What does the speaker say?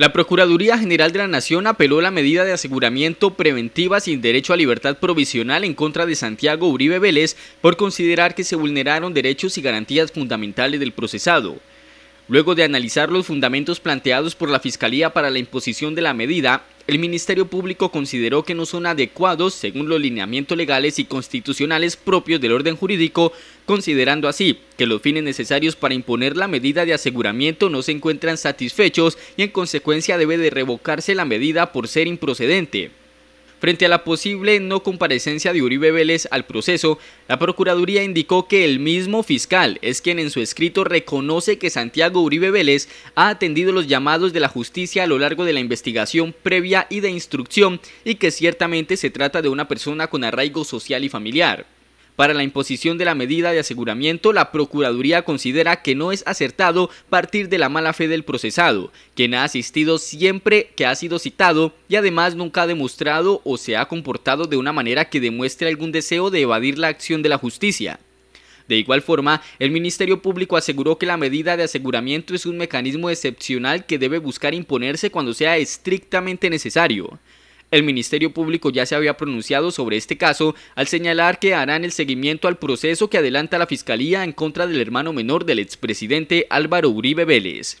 La Procuraduría General de la Nación apeló la medida de aseguramiento preventiva sin derecho a libertad provisional en contra de Santiago Uribe Vélez por considerar que se vulneraron derechos y garantías fundamentales del procesado. Luego de analizar los fundamentos planteados por la Fiscalía para la imposición de la medida, el Ministerio Público consideró que no son adecuados según los lineamientos legales y constitucionales propios del orden jurídico, considerando así que los fines necesarios para imponer la medida de aseguramiento no se encuentran satisfechos y en consecuencia debe de revocarse la medida por ser improcedente. Frente a la posible no comparecencia de Uribe Vélez al proceso, la Procuraduría indicó que el mismo fiscal es quien en su escrito reconoce que Santiago Uribe Vélez ha atendido los llamados de la justicia a lo largo de la investigación previa y de instrucción y que ciertamente se trata de una persona con arraigo social y familiar. Para la imposición de la medida de aseguramiento, la Procuraduría considera que no es acertado partir de la mala fe del procesado, quien ha asistido siempre que ha sido citado y además nunca ha demostrado o se ha comportado de una manera que demuestre algún deseo de evadir la acción de la justicia. De igual forma, el Ministerio Público aseguró que la medida de aseguramiento es un mecanismo excepcional que debe buscar imponerse cuando sea estrictamente necesario. El Ministerio Público ya se había pronunciado sobre este caso al señalar que harán el seguimiento al proceso que adelanta la Fiscalía en contra del hermano menor del expresidente Álvaro Uribe Vélez.